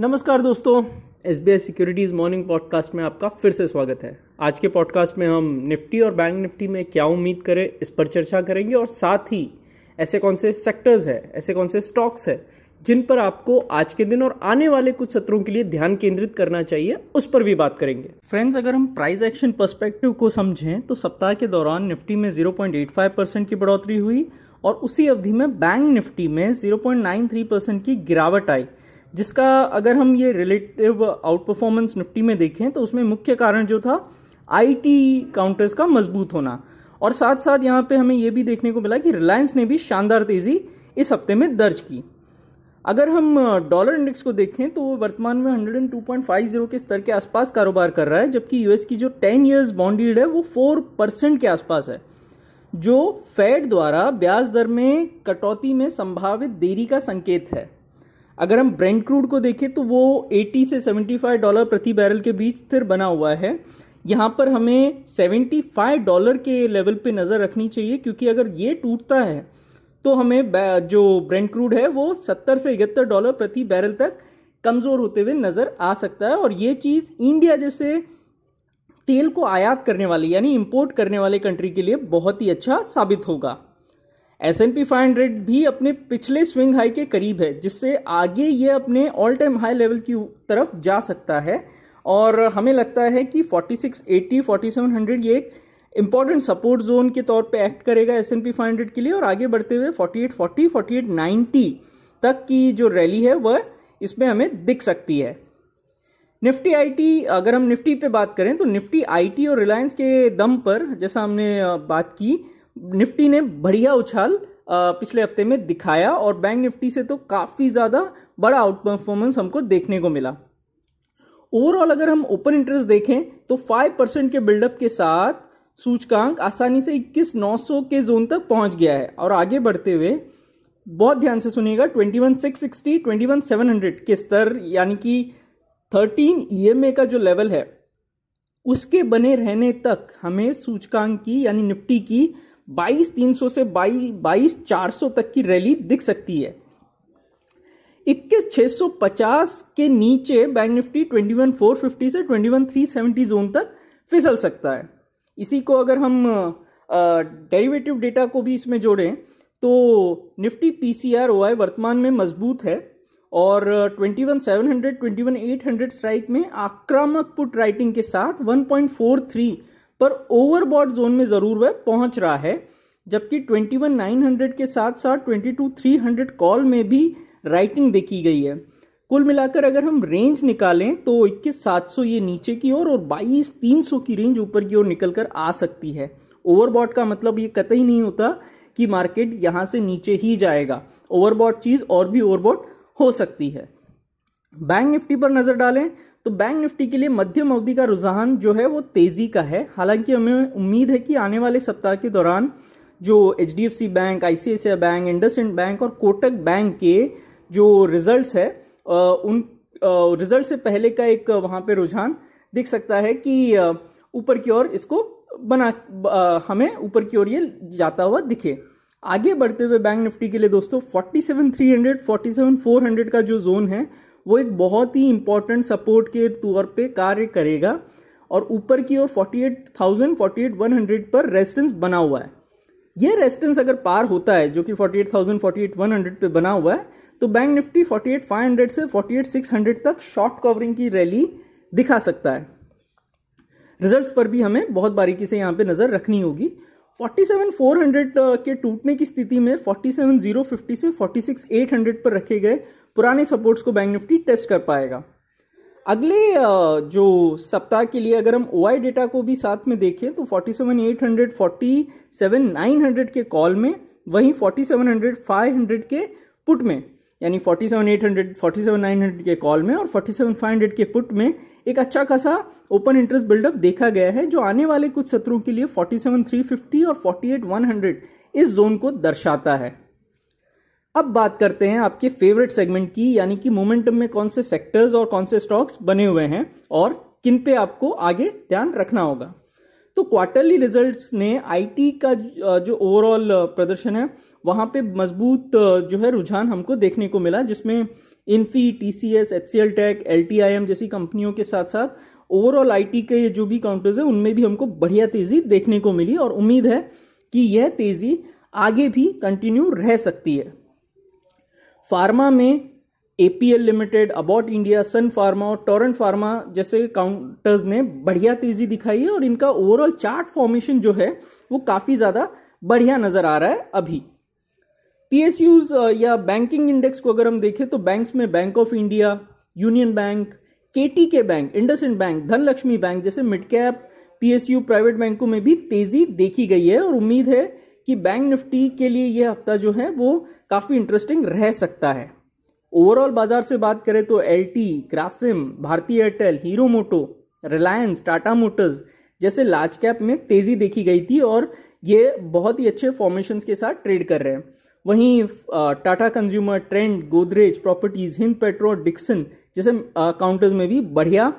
नमस्कार दोस्तों S B I securities morning podcast में आपका फिर से स्वागत है आज के पॉडकास्ट में हम निफ्टी और बैंक निफ्टी में क्या उम्मीद करें इस पर चर्चा करेंगे और साथ ही ऐसे कौन से सेक्टर्स है ऐसे कौन से स्टॉक्स है जिन पर आपको आज के दिन और आने वाले कुछ सत्रों के लिए ध्यान केंद्रित करना चाहिए उस पर भी बात करेंगे फ्रेंड्स अगर हम प्राइस एक्शन पर्सपेक्टिव को समझें तो सप्ताह के दौरान निफ्टी में 0.85 परसेंट की बढ़ोतरी हुई और उसी अवधि में बैंक निफ्टी में 0.93 परसेंट की गिरावट आई जिसका अगर हम ये रिलेटिव आउट परफॉर्मेंस निफ्टी में देखें तो उसमें मुख्य कारण जो था आईटी काउंटर्स का मजबूत होना और साथ साथ यहाँ पे हमें ये भी देखने को मिला कि रिलायंस ने भी शानदार तेज़ी इस हफ्ते में दर्ज की अगर हम डॉलर इंडेक्स को देखें तो वो वर्तमान में 102.50 के स्तर के आसपास कारोबार कर रहा है जबकि यूएस की जो 10 इयर्स बॉन्ड यील्ड है वो 4 परसेंट के आसपास है जो फेड द्वारा ब्याज दर में कटौती में संभावित देरी का संकेत है अगर हम ब्रेंड क्रूड को देखें तो वो 80 से 75 डॉलर प्रति बैरल के बीच स्थिर बना हुआ है यहाँ पर हमें 75 डॉलर के लेवल पे नज़र रखनी चाहिए क्योंकि अगर ये टूटता है तो हमें जो ब्रेंड क्रूड है वो 70 से इकहत्तर डॉलर प्रति बैरल तक कमज़ोर होते हुए नज़र आ सकता है और ये चीज़ इंडिया जैसे तेल को आयात करने वाले यानी इम्पोर्ट करने वाले कंट्री के लिए बहुत ही अच्छा साबित होगा S and P five hundred भी अपने पिछले स्विंग हाई के करीब है जिससे आगे ये अपने ऑल टाइम हाई लेवल की तरफ जा सकता है और हमें लगता है कि 4680 4700 ये एक इम्पॉर्टेंट सपोर्ट जोन के तौर पे एक्ट करेगा S and P five hundred के लिए और आगे बढ़ते हुए 4840 4890 तक की जो रैली है वह इसमें हमें दिख सकती है निफ्टी आईटी अगर हम निफ्टी पे बात करें तो निफ्टी आईटी और रिलायंस के दम पर जैसा हमने बात की निफ्टी ने बढ़िया उछाल पिछले हफ्ते में दिखाया और बैंक निफ्टी से तो काफ़ी ज़्यादा बड़ा आउट परफॉर्मेंस हमको देखने को मिला ओवरऑल अगर हम ओपन इंटरेस्ट देखें तो 5 परसेंट के बिल्डअप के साथ सूचकांक आसानी से इक्कीस नौ सौ के जोन तक पहुंच गया है और आगे बढ़ते हुए बहुत ध्यान से सुनिएगा 21,660, 21,700 के स्तर यानी कि 13 ईएमए e का जो लेवल है उसके बने रहने तक हमें सूचकांक की यानी निफ्टी की बाईस तीन सौ से बाई बाईस चार सौ तक की रैली दिख सकती है इक्कीस छः सौ पचास के नीचे bank Nifty twenty one four fifty से twenty one three seventy zone तक फिसल सकता है इसी को अगर हम डेरिवेटिव डेटा को भी इसमें जोड़ें तो Nifty P C R O I वर्तमान में मजबूत है और twenty twenty one one seven hundred eight hundred strike में आक्रामक पुट राइटिंग के साथ वन पॉइंट फोर थ्री पर ओवरबॉड जोन में जरूर वह पहुंच रहा है जबकि 21,900 के साथ साथ 22,300 कॉल में भी राइटिंग देखी गई है कुल मिलाकर अगर हम रेंज निकालें तो 21,700 ये नीचे की ओर और, और 22,300 की रेंज ऊपर की ओर निकल कर आ सकती है ओवरबॉट का मतलब ये कतई नहीं होता कि मार्केट यहाँ से नीचे ही जाएगा ओवरबॉट चीज़ और भी ओवरबॉट हो सकती है बैंक निफ्टी पर नज़र डालें तो बैंक निफ्टी के लिए मध्यम अवधि का रुझान जो है वो तेजी का है हालांकि हमें उम्मीद है कि आने वाले सप्ताह के दौरान जो H D F C bank I C I C I bank bank और कोटक बैंक के जो रिजल्ट है उन रिजल्ट से पहले का एक वहाँ पे रुझान दिख सकता है कि ऊपर की ओर इसको बना हमें ऊपर की ओर ये जाता हुआ दिखे आगे बढ़ते हुए बैंक निफ्टी के लिए दोस्तों 47,300, 47,400 का जो जोन है वो एक बहुत ही इंपॉर्टेंट सपोर्ट के तौर पे कार्य करेगा और ऊपर की ओर 48,000, 48,100 पर रेजिस्टेंस बना हुआ है ये रेजिस्टेंस अगर पार होता है जो कि 48,000, 48,100 पे बना हुआ है तो बैंक निफ्टी 48,500 से 48,600 तक शॉर्ट कवरिंग की रैली दिखा सकता है रिजल्ट्स पर भी हमें बहुत बारीकी से यहाँ पे नज़र रखनी होगी 47,400 के टूटने की स्थिति में 47,050 से 46,800 पर रखे गए पुराने सपोर्ट्स को बैंक निफ्टी टेस्ट कर पाएगा अगले जो सप्ताह के लिए अगर हम ओ आई डेटा को भी साथ में देखें तो forty seven eight hundred forty seven nine hundred के कॉल में वहीं forty seven hundred five hundred के पुट में यानी forty seven eight hundred forty seven nine hundred के कॉल में और फोर्टी सेवन फाइव हंड्रेड के पुट में एक अच्छा खासा ओपन इंटरेस्ट बिल्डअप देखा गया है जो आने वाले कुछ सत्रों के लिए फोर्टी सेवन थ्री फिफ्टी और फोर्टी एट वन हंड्रेड इस जोन को दर्शाता है अब बात करते हैं आपके फेवरेट सेगमेंट की यानी कि मोमेंटम में कौन से सेक्टर्स और कौन से स्टॉक्स बने हुए हैं और किन पे आपको आगे ध्यान रखना होगा तो क्वार्टरली रिजल्ट्स ने आईटी का जो ओवरऑल प्रदर्शन है वहां पे मजबूत जो है रुझान हमको देखने को मिला जिसमें Infy TCS HCL Tech M जैसी कंपनियों के साथ साथ ओवरऑल आईटी के जो भी काउंटर्स हैं उनमें भी हमको बढ़िया तेजी देखने को मिली और उम्मीद है कि यह तेजी आगे भी कंटिन्यू रह सकती है फार्मा में APL limited Abbott India Sun Pharma और टोरेंट फार्मा जैसे काउंटर्स ने बढ़िया तेजी दिखाई है और इनका ओवरऑल चार्ट फॉर्मेशन जो है वो काफ़ी ज़्यादा बढ़िया नज़र आ रहा है अभी पीएसयूज या बैंकिंग इंडेक्स को अगर हम देखें तो बैंक्स में Bank of India Union Bank KT K Bank Ind Bank Dhanlaxmi Bank जैसे मिड कैप पीएसयू प्राइवेट बैंकों में भी तेजी देखी गई है और उम्मीद है कि बैंक निफ्टी के लिए ये हफ्ता जो है वो काफ़ी इंटरेस्टिंग रह सकता है ओवरऑल बाजार से बात करें तो L T Grasim Bharti Airtel Hero Moto Reliance Tata Motors जैसे लार्ज कैप में तेज़ी देखी गई थी और ये बहुत ही अच्छे फॉर्मेशन के साथ ट्रेड कर रहे हैं वहीं Tata consumer Trent Godrej properties Hind petrol Dixon जैसे काउंटर्स में भी बढ़िया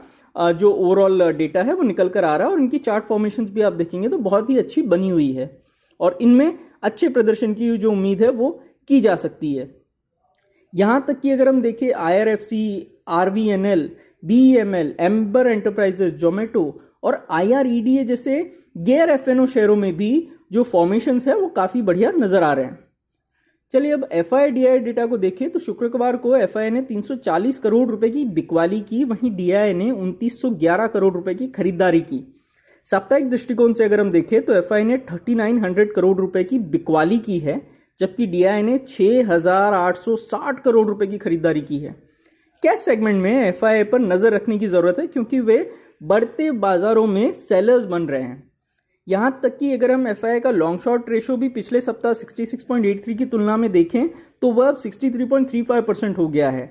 जो ओवरऑल डेटा है वो निकल कर आ रहा है और इनकी चार्ट फॉर्मेशंस भी आप देखेंगे तो बहुत ही अच्छी बनी हुई है और इनमें अच्छे प्रदर्शन की जो उम्मीद है वो की जा सकती है यहाँ तक कि अगर हम देखें I R F C R V N L B M L Amber Enterprises Zomato और I R E D A जैसे गैर एफ एन ओ शेयरों में भी जो फॉर्मेशन है वो काफ़ी बढ़िया नज़र आ रहे हैं चलिए अब F I D I data को देखें तो शुक्रवार को एफ आई ने 340 करोड़ रुपए की बिकवाली की वहीं डी आई ने 2911 करोड़ रुपए की खरीदारी की साप्ताहिक दृष्टिकोण से अगर हम देखें तो एफ ने हंड्रेड करोड़ रुपए की बिकवाली की है जबकि डीआई ने साठ करोड़ रुपए की खरीदारी की है कैश सेगमेंट में एफ पर नजर रखने की जरूरत है क्योंकि वे बढ़ते बाजारों में सेलर्स बन रहे हैं यहां तक कि अगर हम एफ का लॉन्ग शॉर्ट रेशो भी पिछले सप्ताह 66.83 की तुलना में देखें तो वह अब 63.35 परसेंट हो गया है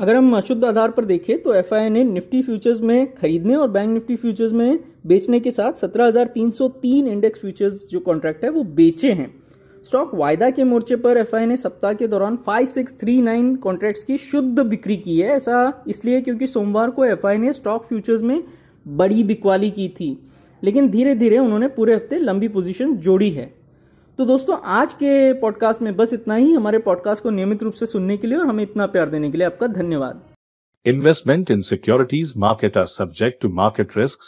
अगर हम अशुद्ध आधार पर देखें तो एफ ने निफ्टी फ्यूचर्स में खरीदने और बैंक निफ्टी फ्यूचर्स में बेचने के साथ 17,303 इंडेक्स फ्यूचर्स जो कॉन्ट्रैक्ट है वो बेचे हैं स्टॉक वायदा के मोर्चे पर एफ ने सप्ताह के दौरान 5639 कॉन्ट्रैक्ट्स की शुद्ध बिक्री की है ऐसा इसलिए क्योंकि सोमवार को एफ ने स्टॉक फ्यूचर्स में बड़ी बिकवाली की थी लेकिन धीरे धीरे उन्होंने पूरे हफ्ते लंबी पोजीशन जोड़ी है तो दोस्तों आज के पॉडकास्ट में बस इतना ही हमारे पॉडकास्ट को नियमित रूप से सुनने के लिए और हमें इतना प्यार देने के लिए आपका धन्यवाद investment in securities market are subject to market risk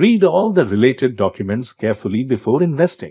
read all the related documents carefully before investing